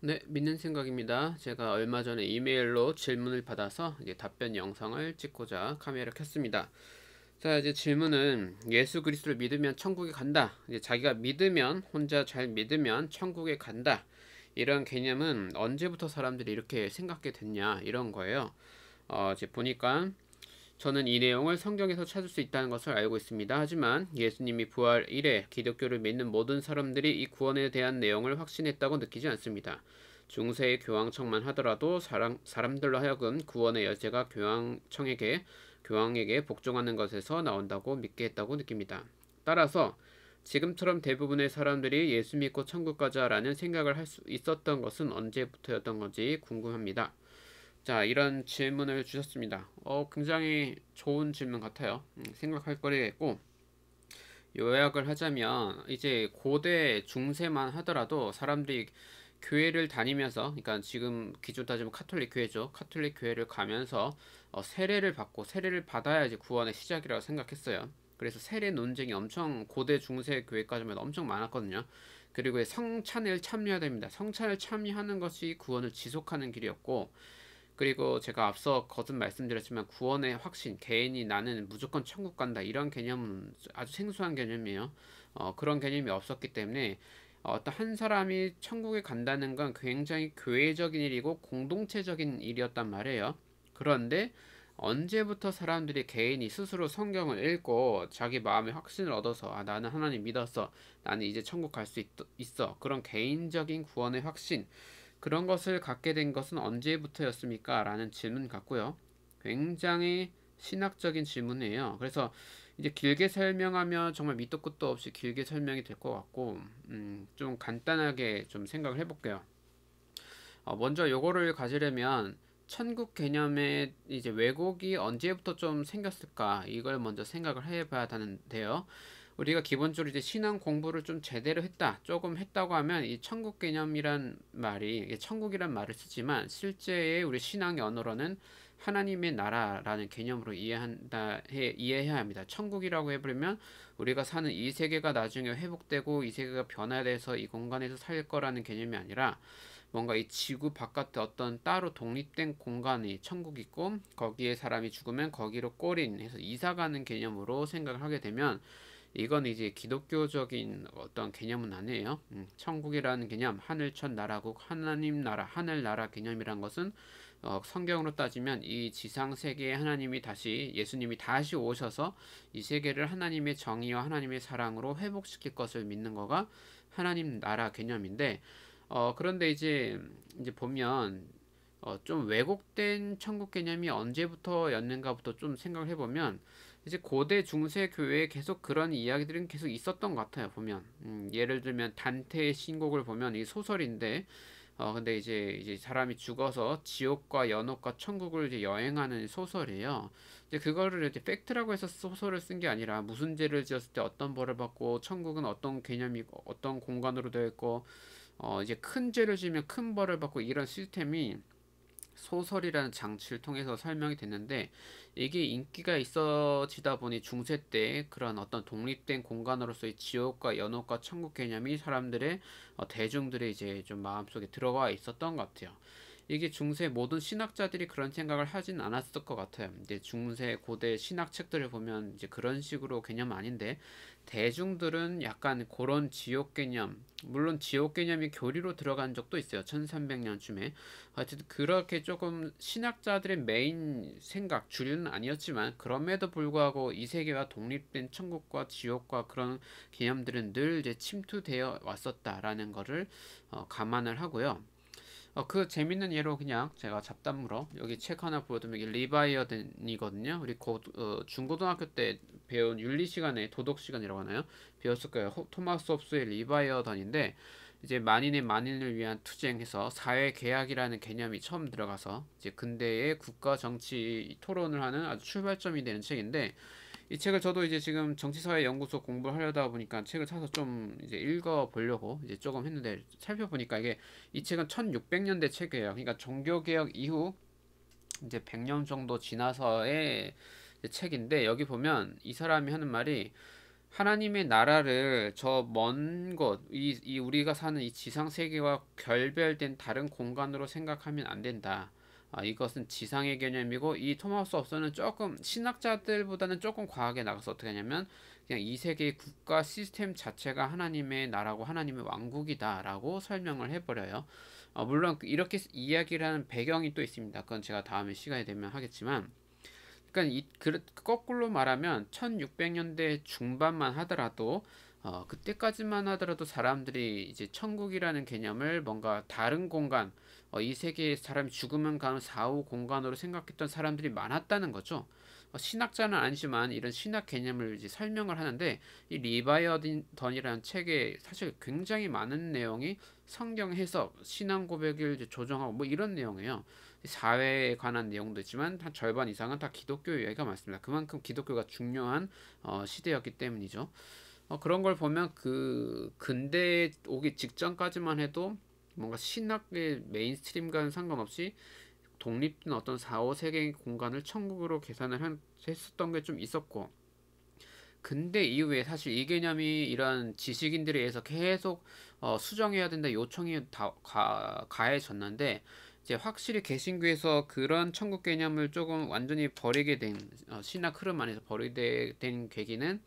네, 믿는 생각입니다. 제가 얼마 전에 이메일로 질문을 받아서 이제 답변 영상을 찍고자 카메라 켰습니다. 자, 이제 질문은 예수 그리스도를 믿으면 천국에 간다. 이제 자기가 믿으면 혼자 잘 믿으면 천국에 간다. 이런 개념은 언제부터 사람들이 이렇게 생각게 됐냐 이런 거예요. 어, 이제 보니까 저는 이 내용을 성경에서 찾을 수 있다는 것을 알고 있습니다. 하지만 예수님이 부활 이래 기독교를 믿는 모든 사람들이 이 구원에 대한 내용을 확신했다고 느끼지 않습니다. 중세의 교황청만 하더라도 사람, 사람들로 하여금 구원의 열쇠가 교황청에게 교황에게 복종하는 것에서 나온다고 믿게 했다고 느낍니다. 따라서 지금처럼 대부분의 사람들이 예수 믿고 천국 가자라는 생각을 할 수 있었던 것은 언제부터였던 건지 궁금합니다. 자 이런 질문을 주셨습니다. 어 굉장히 좋은 질문 같아요. 음, 생각할 거리겠고 요약을 하자면 이제 고대 중세만 하더라도 사람들이 교회를 다니면서 그러니까 지금 기준 따지면 카톨릭 교회죠. 카톨릭 교회를 가면서 어, 세례를 받고 세례를 받아야지 구원의 시작이라고 생각했어요. 그래서 세례 논쟁이 엄청 고대 중세 교회까지만 엄청 많았거든요. 그리고 성찬을 참여해야 됩니다. 성찬을 참여하는 것이 구원을 지속하는 길이었고 그리고 제가 앞서 거듭 말씀드렸지만 구원의 확신, 개인이 나는 무조건 천국 간다 이런 개념은 아주 생소한 개념이에요. 어, 그런 개념이 없었기 때문에 어, 어떤 한 사람이 천국에 간다는 건 굉장히 교회적인 일이고 공동체적인 일이었단 말이에요. 그런데 언제부터 사람들이 개인이 스스로 성경을 읽고 자기 마음의 확신을 얻어서 아 나는 하나님 믿었어 나는 이제 천국 갈 수 있어 그런 개인적인 구원의 확신 그런 것을 갖게 된 것은 언제부터였습니까? 라는 질문 같고요. 굉장히 신학적인 질문이에요. 그래서 이제 길게 설명하면 정말 밑도 끝도 없이 길게 설명이 될 것 같고 음, 좀 간단하게 좀 생각을 해볼게요. 어, 먼저 요거를 가지려면 천국 개념의 이제 왜곡이 언제부터 좀 생겼을까 이걸 먼저 생각을 해봐야 되는데요 우리가 기본적으로 이제 신앙 공부를 좀 제대로 했다, 조금 했다고 하면 이 천국 개념이란 말이 천국이란 말을 쓰지만 실제의 우리 신앙의 언어로는 하나님의 나라라는 개념으로 이해한다 해, 이해해야 합니다. 천국이라고 해버리면 우리가 사는 이 세계가 나중에 회복되고 이 세계가 변화돼서 이 공간에서 살 거라는 개념이 아니라 뭔가 이 지구 바깥에 어떤 따로 독립된 공간이 천국이 있고 거기에 사람이 죽으면 거기로 꼬린 해서 이사가는 개념으로 생각을 하게 되면 이건 이제 기독교적인 어떤 개념은 아니에요. 음, 천국이라는 개념, 하늘천 나라국, 하나님 나라, 하늘 나라 개념이란 것은 어, 성경으로 따지면 이 지상 세계에 하나님이 다시 예수님이 다시 오셔서 이 세계를 하나님의 정의와 하나님의 사랑으로 회복시킬 것을 믿는 거가 하나님 나라 개념인데 어, 그런데 이제 이제 보면 어, 좀 왜곡된 천국 개념이 언제부터였는가부터 좀 생각을 해보면 이제 고대 중세 교회에 계속 그런 이야기들은 계속 있었던 것 같아요 보면 음, 예를 들면 단테의 신곡을 보면 이 소설인데 어 근데 이제 이제 사람이 죽어서 지옥과 연옥과 천국을 이제 여행하는 소설이에요. 이제 그거를 이제 팩트라고 해서 소설을 쓴 게 아니라 무슨 죄를 지었을 때 어떤 벌을 받고 천국은 어떤 개념이 어떤 공간으로 되어 있고 어 이제 큰 죄를 지면 큰 벌을 받고 이런 시스템이 소설이라는 장치를 통해서 설명이 됐는데 이게 인기가 있어지다 보니 중세 때 그런 어떤 독립된 공간으로서의 지옥과 연옥과 천국 개념이 사람들의 어, 대중들의 이제 좀 마음속에 들어가 있었던 것 같아요. 이게 중세 모든 신학자들이 그런 생각을 하진 않았을 것 같아요. 이제 중세 고대 신학 책들을 보면 이제 그런 식으로 개념 아닌데 대중들은 약간 그런 지옥 개념, 물론 지옥 개념이 교리로 들어간 적도 있어요. 1300년쯤에. 하여튼 그렇게 조금 신학자들의 메인 생각, 주류는 아니었지만 그럼에도 불구하고 이 세계와 독립된 천국과 지옥과 그런 개념들은 늘 이제 침투되어 왔었다라는 거를 어, 감안을 하고요. 어, 그 재밌는 예로 그냥 제가 잡담으로 여기 책 하나 보여드리면 이게 리바이어덴이거든요. 우리 고, 어, 중고등학교 때 배운 윤리 시간에 도덕 시간이라고 하나요? 배웠을 거예요. 호, 토마스 홉스의 리바이어덴인데 이제 만인의 만인을 위한 투쟁에서 사회 개혁이라는 개념이 처음 들어가서 이제 근대의 국가 정치 토론을 하는 아주 출발점이 되는 책인데 이 책을 저도 이제 지금 정치사회 연구소 공부를 하려다 보니까 책을 사서 좀 이제 읽어 보려고 이제 조금 했는데 살펴보니까 이게 이 책은 1600년대 책이에요. 그러니까 종교 개혁 이후 이제 100년 정도 지나서의 책인데 여기 보면 이 사람이 하는 말이 하나님의 나라를 저 먼 곳, 이, 이 우리가 사는 이 지상 세계와 결별된 다른 공간으로 생각하면 안 된다. 아, 이것은 지상의 개념이고 이 토마스 업소는 조금 신학자들보다는 조금 과하게 나가서 어떻게 하냐면 그냥 이 세계의 국가 시스템 자체가 하나님의 나라고 하나님의 왕국이다라고 설명을 해버려요. 어, 물론 이렇게 이야기를 하는 배경이 또 있습니다. 그건 제가 다음에 시간이 되면 하겠지만 그러니까 이, 그, 거꾸로 말하면 1600년대 중반만 하더라도 어, 그때까지만 하더라도 사람들이 이제 천국이라는 개념을 뭔가 다른 공간, 어, 이 세계에 사람이 죽으면 가는 사후 공간으로 생각했던 사람들이 많았다는 거죠. 어, 신학자는 아니지만 이런 신학 개념을 이제 설명을 하는데 이 리바이어던이라는 책에 사실 굉장히 많은 내용이 성경 해석, 신앙 고백을 조정하고 뭐 이런 내용이에요. 사회에 관한 내용도 있지만 한 절반 이상은 다 기독교 이야기가 많습니다. 그만큼 기독교가 중요한 어, 시대였기 때문이죠. 어, 그런 걸 보면 그 근대 오기 직전까지만 해도 뭔가 신학의 메인스트림과는 상관없이 독립된 어떤 4, 5세계의 공간을 천국으로 계산을 한, 했었던 게 좀 있었고 근대 이후에 사실 이 개념이 이러한 지식인들에 의해서 계속 어, 수정해야 된다 요청이 다 가, 가해졌는데 이제 확실히 개신교에서 그런 천국 개념을 조금 완전히 버리게 된 어, 신학 흐름 안에서 버리게 된 계기는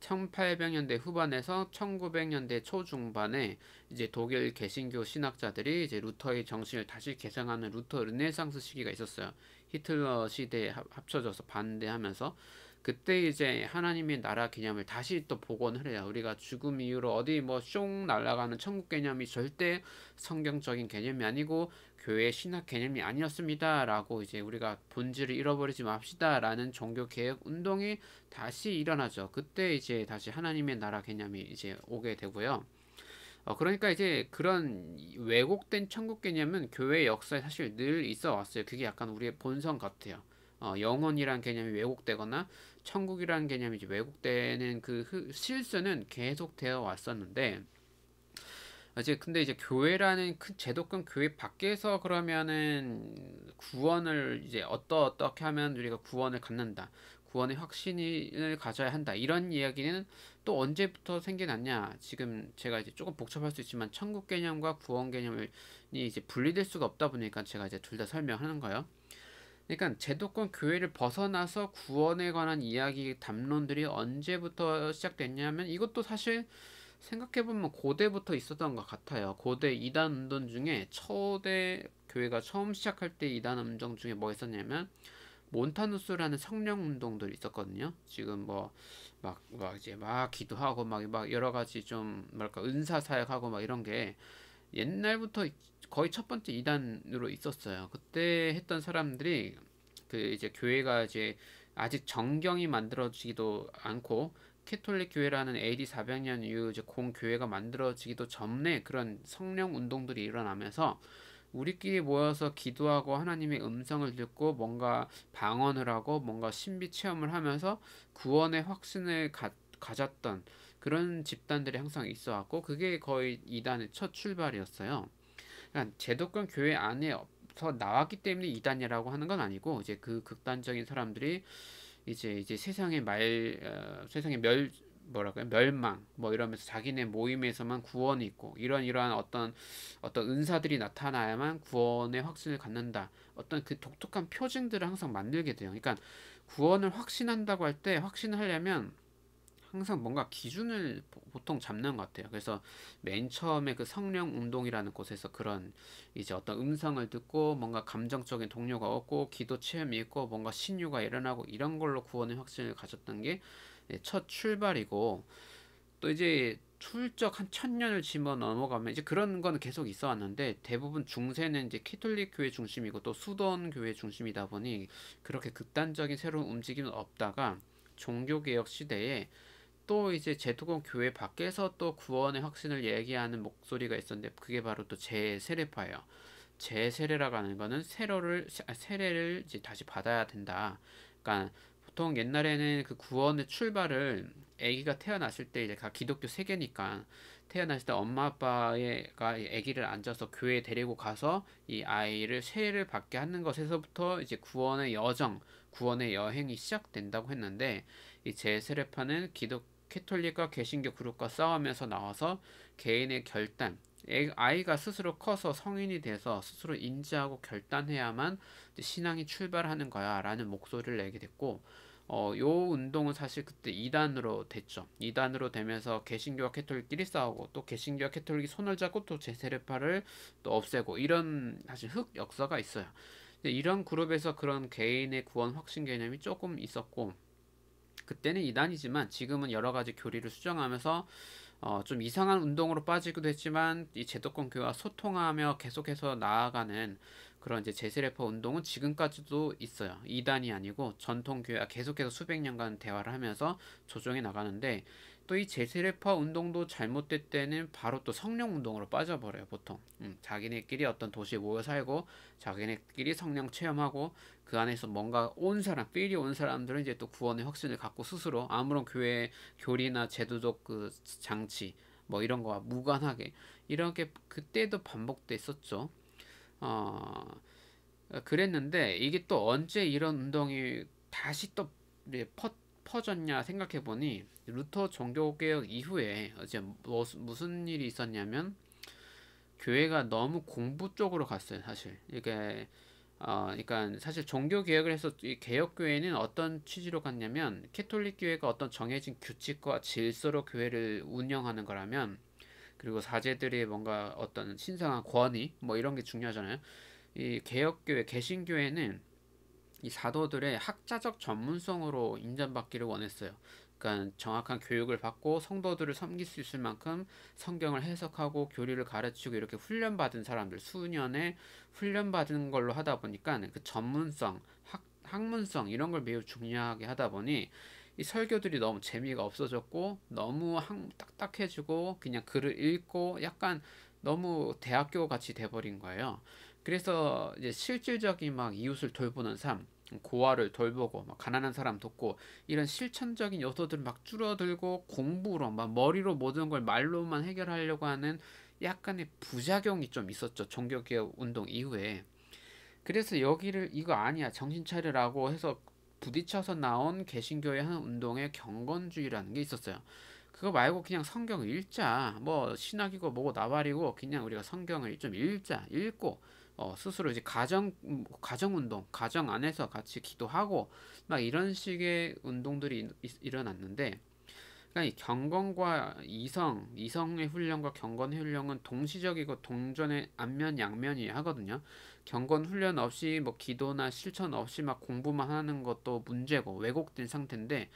1800년대 후반에서 1900년대 초중반에 이제 독일 개신교 신학자들이 이제 루터의 정신을 다시 개성하는 루터 르네상스 시기가 있었어요. 히틀러 시대에 합쳐져서 반대하면서 그때 이제 하나님의 나라 개념을 다시 또 복원을 해요. 우리가 죽음 이후로 어디 뭐쇽 날아가는 천국 개념이 절대 성경적인 개념이 아니고 교회 신학 개념이 아니었습니다. 라고 이제 우리가 본질을 잃어버리지 맙시다. 라는 종교 개혁 운동이 다시 일어나죠. 그때 이제 다시 하나님의 나라 개념이 이제 오게 되고요. 어, 그러니까 이제 그런 왜곡된 천국 개념은 교회 역사에 사실 늘 있어 왔어요. 그게 약간 우리의 본성 같아요. 어, 영혼이란 개념이 왜곡되거나 천국이란 개념이 왜곡되는 그 실수는 계속 되어 왔었는데 이제 근데 이제 교회라는 큰 제도권 교회 밖에서 그러면은 구원을 이제 어떠 어떻게 하면 우리가 구원을 갖는다. 구원의 확신을 가져야 한다. 이런 이야기는 또 언제부터 생겨났냐? 지금 제가 이제 조금 복잡할 수 있지만 천국 개념과 구원 개념이 이제 분리될 수가 없다 보니까 제가 이제 둘 다 설명하는 거예요. 그러니까 제도권 교회를 벗어나서 구원에 관한 이야기 담론들이 언제부터 시작됐냐면 이것도 사실 생각해보면 고대부터 있었던 것 같아요. 고대 이단 운동 중에 초대 교회가 처음 시작할 때 이단 운동 중에 뭐 있었냐면 몬타누스라는 성령 운동들 있었거든요. 지금 뭐막막 이제 막 기도하고 막 막 여러 가지 좀 뭐랄까 은사 사역하고 막 이런 게 옛날부터 거의 첫 번째 이단으로 있었어요. 그때 했던 사람들이 그 이제 교회가 이제 아직 정경이 만들어지기도 않고 캐톨릭 교회라는 AD 400년 이후 이제 공교회가 만들어지기도 전에 그런 성령 운동들이 일어나면서 우리끼리 모여서 기도하고 하나님의 음성을 듣고 뭔가 방언을 하고 뭔가 신비 체험을 하면서 구원의 확신을 가, 가졌던 그런 집단들이 항상 있어 왔고 그게 거의 이단의 첫 출발이었어요. 그러니까 제도권 교회 안에서 나왔기 때문에 이단이라고 하는 건 아니고 이제 그 극단적인 사람들이 이제 이제 세상의 말 어, 세상의 멸 뭐랄까요 멸망 뭐 이러면서 자기네 모임에서만 구원이 있고 이런 이러한 어떤 어떤 은사들이 나타나야만 구원의 확신을 갖는다 어떤 그 독특한 표징들을 항상 만들게 돼요 그러니까 구원을 확신한다고 할 때 확신하려면 항상 뭔가 기준을 보통 잡는 것 같아요. 그래서 맨 처음에 그 성령 운동이라는 곳에서 그런 이제 어떤 음성을 듣고 뭔가 감정적인 동료가 없고 기도 체험이 있고 뭔가 신유가 일어나고 이런 걸로 구원의 확신을 가졌던 게 첫 출발이고 또 이제 출적 한 천년을 집어 넘어가면 이제 그런 건 계속 있어 왔는데 대부분 중세는 이제 캐톨릭 교회 중심이고 또 수도원 교회 중심이다 보니 그렇게 극단적인 새로운 움직임은 없다가 종교개혁 시대에 또 이제 제토공 교회 밖에서 또 구원의 확신을 얘기하는 목소리가 있었는데 그게 바로 또 제세례파예요. 제세례라고 하는 거는 세례를 아, 세례를 이제 다시 받아야 된다. 그러니까 보통 옛날에는 그 구원의 출발을 아기가 태어났을 때 이제 기독교 세계니까 태어났을 때 엄마 아빠가 아기를 앉아서 교회에 데리고 가서 이 아이를 세례를 받게 하는 것에서부터 이제 구원의 여정, 구원의 여행이 시작된다고 했는데 이 제세례파는 기독 교 캐톨릭과 개신교 그룹과 싸우면서 나와서 개인의 결단, 아이가 스스로 커서 성인이 돼서 스스로 인지하고 결단해야만 신앙이 출발하는 거야 라는 목소리를 내게 됐고 어, 요 운동은 사실 그때 2단으로 됐죠. 2단으로 되면서 개신교와 캐톨릭끼리 싸우고 또 개신교와 캐톨릭이 손을 잡고 또 제세례파를 또 없애고 이런 사실 흑 역사가 있어요. 이런 그룹에서 그런 개인의 구원 확신 개념이 조금 있었고 그때는 이단이지만 지금은 여러 가지 교리를 수정하면서 어, 좀 이상한 운동으로 빠지기도 했지만 이 제도권 교회와 소통하며 계속해서 나아가는 그런 이제 제세레퍼 운동은 지금까지도 있어요. 이단이 아니고 전통 교회와 계속해서 수백 년간 대화를 하면서 조정해 나가는데 또이 제세례파 운동도 잘못될 때는 바로 또 성령 운동으로 빠져버려요 보통 음, 자기네끼리 어떤 도시에 모여 살고 자기네끼리 성령 체험하고 그 안에서 뭔가 온 사람 필이 온 사람들은 이제 또 구원의 확신을 갖고 스스로 아무런 교회 교리나 제도적 그 장치 뭐 이런 거와 무관하게 이렇게 그때도 반복됐었죠 어, 그랬는데 이게 또 언제 이런 운동이 다시 또퍼 퍼졌냐 생각해보니 루터 종교개혁 이후에 어제 뭐, 무슨 일이 있었냐면 교회가 너무 공부 쪽으로 갔어요 사실 이게 어 그러니까 사실 종교 개혁을 해서 이 개혁 교회는 어떤 취지로 갔냐면 캐톨릭 교회가 어떤 정해진 규칙과 질서로 교회를 운영하는 거라면 그리고 사제들의 뭔가 어떤 신성한 권위 뭐 이런 게 중요하잖아요 이 개혁 교회 개신 교회는 이 사도들의 학자적 전문성으로 인정받기를 원했어요. 그러니까 정확한 교육을 받고 성도들을 섬길 수 있을 만큼 성경을 해석하고 교리를 가르치고 이렇게 훈련받은 사람들 수년에 훈련받은 걸로 하다 보니까 그 전문성, 학, 학문성 이런 걸 매우 중요하게 하다 보니 이 설교들이 너무 재미가 없어졌고 너무 항, 딱딱해지고 그냥 글을 읽고 약간 너무 대학교 같이 돼버린 거예요. 그래서 이제 실질적인 막 이웃을 돌보는 삶, 고아를 돌보고 가난한 사람 돕고 이런 실천적인 요소들 막 줄어들고 공부로 막 머리로 모든 걸 말로만 해결하려고 하는 약간의 부작용이 좀 있었죠 종교개혁 운동 이후에 그래서 여기를 이거 아니야 정신 차리라고 해서 부딪혀서 나온 개신교의 한 운동의 경건주의라는 게 있었어요 그거 말고 그냥 성경을 읽자 뭐 신학이고 뭐고 나발이고 그냥 우리가 성경을 좀 읽자 읽고 어, 스스로 이제 가정 가정 운동, 가정 안에서 같이 기도하고 막 이런 식의 운동들이 일, 어났는데 그러니까 이 경건과 이성, 이성의 훈련과 경건 훈련은 동시적이고 동전의 안면 양면이 하거든요. 경건 훈련 없이 뭐 기도나 실천 없이 막 공부만 하는 것도 문제고 왜곡된 상태인데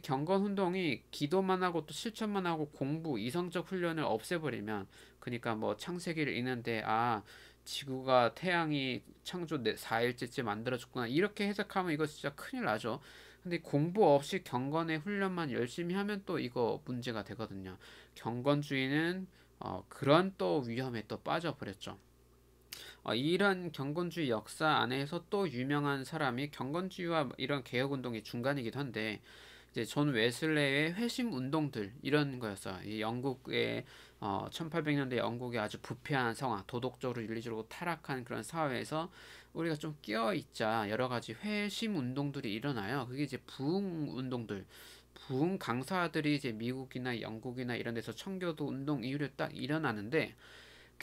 경건 운동이 기도만 하고 또 실천만 하고 공부 이성적 훈련을 없애버리면 그러니까 뭐 창세기를 읽는데 아 지구가 태양이 창조 4일째쯤 만들어졌구나 이렇게 해석하면 이거 진짜 큰일 나죠. 근데 공부 없이 경건의 훈련만 열심히 하면 또 이거 문제가 되거든요. 경건주의는 어, 그런 또 위험에 또 빠져버렸죠. 어, 이런 경건주의 역사 안에서 또 유명한 사람이 경건주의와 이런 개혁운동의 중간이기도 한데 이제 존 웨슬레의 회심 운동들 이런 거였어요. 이 영국의 어, 1800년대 영국의 아주 부패한 상황, 도덕적으로 윤리적으로 타락한 그런 사회에서 우리가 좀 끼어 있자 여러 가지 회심 운동들이 일어나요. 그게 이제 부흥 운동들. 부흥 강사들이 이제 미국이나 영국이나 이런 데서 청교도 운동 이후로 딱 일어나는데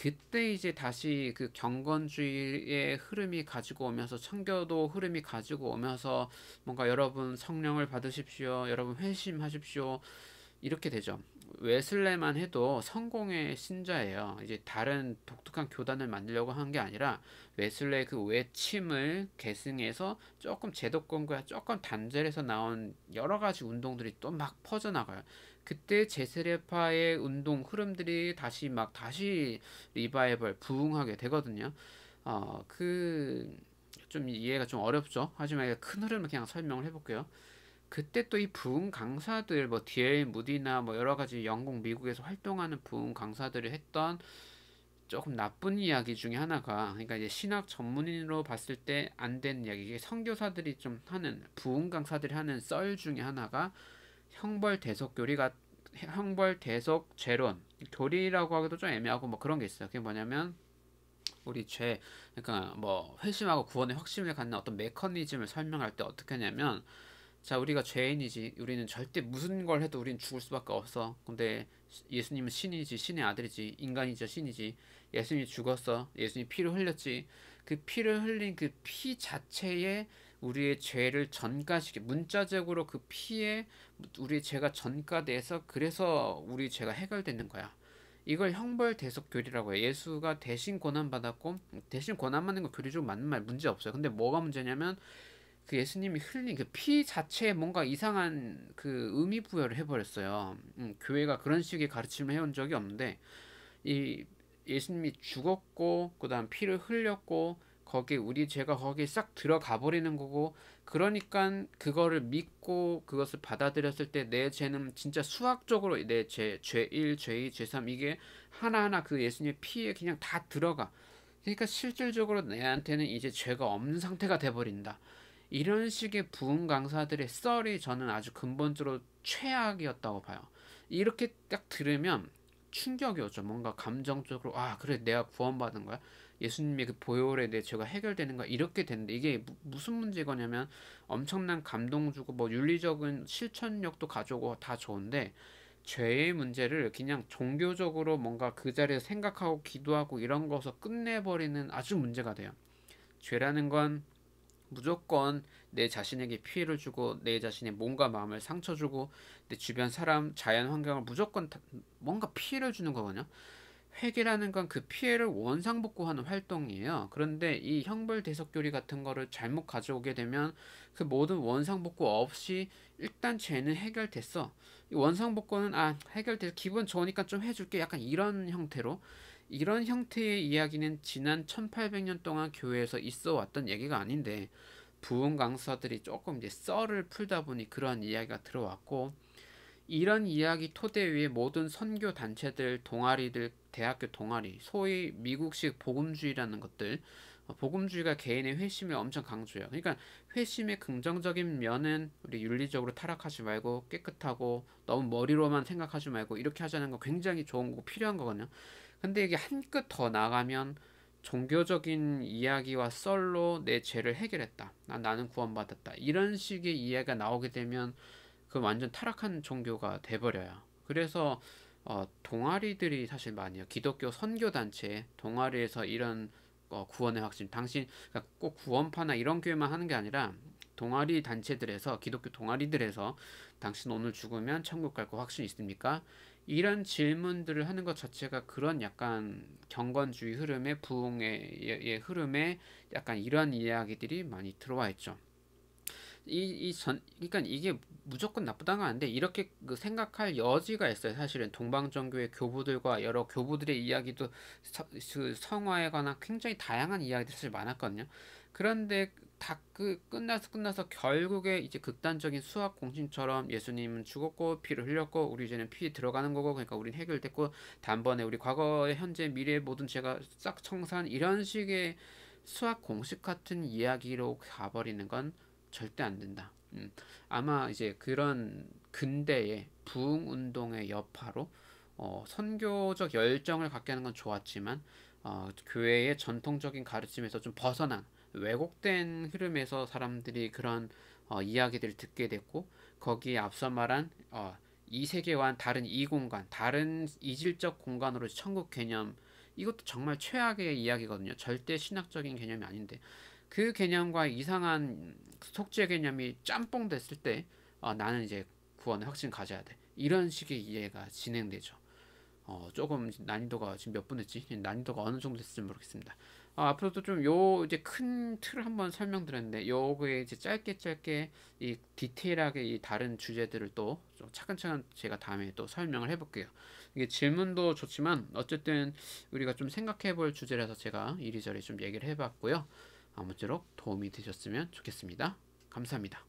그때 이제 다시 그 경건주의의 흐름이 가지고 오면서 청교도 흐름이 가지고 오면서 뭔가 여러분 성령을 받으십시오. 여러분 회심하십시오. 이렇게 되죠. 웨슬레만 해도 성공의 신자예요. 이제 다른 독특한 교단을 만들려고 한 게 아니라 웨슬레의 그 외침을 계승해서 조금 제도권과 조금 단절해서 나온 여러 가지 운동들이 또 막 퍼져나가요. 그때 제세레파의 운동 흐름들이 다시 막 다시 리바이벌 부흥하게 되거든요. 어, 그좀 이해가 좀 어렵죠. 하지만 큰 흐름을 그냥 설명을 해볼게요. 그때 또 이 부흥 강사들 뭐 디엘 무디나 뭐 여러 가지 영국 미국에서 활동하는 부흥 강사들을 했던 조금 나쁜 이야기 중에 하나가 그러니까 이제 신학 전문인으로 봤을 때 안 된 이야기 이게 선교사들이 좀 하는 부흥 강사들이 하는 썰 중에 하나가 형벌 대속 교리가 형벌 대속 죄론 교리라고 하기도 좀 애매하고 뭐 그런 게 있어요. 그게 뭐냐면 우리 죄 그러니까 뭐 회심하고 구원의 확신을 갖는 어떤 메커니즘을 설명할 때 어떻게 하냐면 자 우리가 죄인이지 우리는 절대 무슨 걸 해도 우리는 죽을 수밖에 없어 근데 예수님은 신이지 신의 아들이지 인간이죠 신이지 예수님이 죽었어 예수님이 피를 흘렸지 그 피를 흘린 그 피 자체에 우리의 죄를 전가시켜 문자적으로 그 피에 우리의 죄가 전가돼서 그래서 우리 죄가 해결되는 거야. 이걸 형벌 대속 교리라고 해요. 예수가 대신 고난 받았고 대신 고난 받는 거 교리적으로 맞는 말 문제 없어요. 근데 뭐가 문제냐면 그 예수님이 흘린 그 피 자체에 뭔가 이상한 그 의미 부여를 해버렸어요. 음, 교회가 그런 식의 가르침을 해온 적이 없는데 이 예수님이 죽었고 그다음 피를 흘렸고 거기 우리 죄가 거기 싹 들어가 버리는 거고 그러니까 그거를 믿고 그것을 받아들였을 때 내 죄는 진짜 수학적으로 내 죄, 죄일죄이죄3 이게 하나하나 그 예수님의 피에 그냥 다 들어가. 그러니까 실질적으로 내한테는 이제 죄가 없는 상태가 돼버린다. 이런 식의 부흥 강사들의 썰이 저는 아주 근본적으로 최악이었다고 봐요. 이렇게 딱 들으면 충격이 오죠. 뭔가 감정적으로 아 그래 내가 구원받은 거야. 예수님의 그 보혈에 대해 제가 해결되는거 이렇게 되는데 이게 무슨 문제거냐면 엄청난 감동 주고 뭐 윤리적인 실천력도 가져오고 다 좋은데 죄의 문제를 그냥 종교적으로 뭔가 그 자리에서 생각하고 기도하고 이런 거서 끝내버리는 아주 문제가 돼요. 죄라는 건 무조건 내 자신에게 피해를 주고 내 자신의 몸과 마음을 상처 주고 내 주변 사람, 자연 환경을 무조건 뭔가 피해를 주는 거거든요. 회계라는 건 그 피해를 원상복구하는 활동이에요. 그런데 이 형벌 대석교리 같은 거를 잘못 가져오게 되면 그 모든 원상복구 없이 일단 죄는 해결됐어. 원상복구는 아 해결돼서 기분 좋으니까 좀 해줄게. 약간 이런 형태로 이런 형태의 이야기는 지난 1800년 동안 교회에서 있어 왔던 얘기가 아닌데 부흥 강사들이 조금 이제 썰을 풀다 보니 그러한 이야기가 들어왔고 이런 이야기 토대 위에 모든 선교 단체들, 동아리들, 대학교 동아리, 소위 미국식 복음주의라는 것들, 어, 복음주의가 개인의 회심을 엄청 강조해요. 그러니까 회심의 긍정적인 면은 우리 윤리적으로 타락하지 말고 깨끗하고 너무 머리로만 생각하지 말고 이렇게 하자는 거 굉장히 좋은 거고 필요한 거거든요. 근데 이게 한끗더 나가면 종교적인 이야기와 썰로 내 죄를 해결했다. 나, 나는 구원받았다. 이런 식의 이야기가 나오게 되면 그 완전 타락한 종교가 돼버려요. 그래서 어, 동아리들이 사실 많이요. 기독교 선교 단체 동아리에서 이런 어, 구원의 확신. 당신 그러니까 꼭 구원파나 이런 교회만 하는 게 아니라 동아리 단체들에서 기독교 동아리들에서 당신 오늘 죽으면 천국 갈 거 확신 있습니까? 이런 질문들을 하는 것 자체가 그런 약간 경건주의 흐름에 부흥의 흐름에 약간 이런 이야기들이 많이 들어와 있죠. 이, 이 전, 그러니까 이게 무조건 나쁘다는 건 아닌데 이렇게 그 생각할 여지가 있어요. 사실은 동방정교의 교부들과 여러 교부들의 이야기도 서, 그 성화에 관한 굉장히 다양한 이야기들이 사실 많았거든요. 그런데 다그 끝나서 끝나서 결국에 이제 극단적인 수학 공신처럼 예수님은 죽었고 피를 흘렸고 우리 이제는 피 들어가는 거고 그러니까 우린 해결됐고 단번에 우리 과거의 현재 미래의 모든 죄가 싹 청산 이런 식의 수학 공식 같은 이야기로 가버리는 건 절대 안 된다. 음, 아마 이제 그런 근대의 부흥 운동의 여파로 어, 선교적 열정을 갖게 하는 건 좋았지만 어, 교회의 전통적인 가르침에서 좀 벗어난 왜곡된 흐름에서 사람들이 그런 어, 이야기들을 듣게 됐고 거기에 앞서 말한 어, 이 세계와는 다른 이 공간, 다른 이질적 공간으로 천국 개념 이것도 정말 최악의 이야기거든요. 절대 신학적인 개념이 아닌데 그 개념과 이상한 속죄 개념이 짬뽕 됐을 때 어, 나는 이제 구원의 확신 가져야 돼. 이런 식의 이해가 진행되죠. 어, 조금 난이도가 지금 몇분 했지? 난이도가 어느 정도 됐을지 모르겠습니다. 어, 앞으로도 좀 요 이제 큰 틀을 한번 설명드렸는데 요게 이제 짧게 짧게 이 디테일하게 이 다른 주제들을 또좀 차근차근 제가 다음에 또 설명을 해볼게요. 이게 질문도 좋지만 어쨌든 우리가 좀 생각해볼 주제라서 제가 이리저리 좀 얘기를 해봤고요. 아무쪼록 도움이 되셨으면 좋겠습니다. 감사합니다.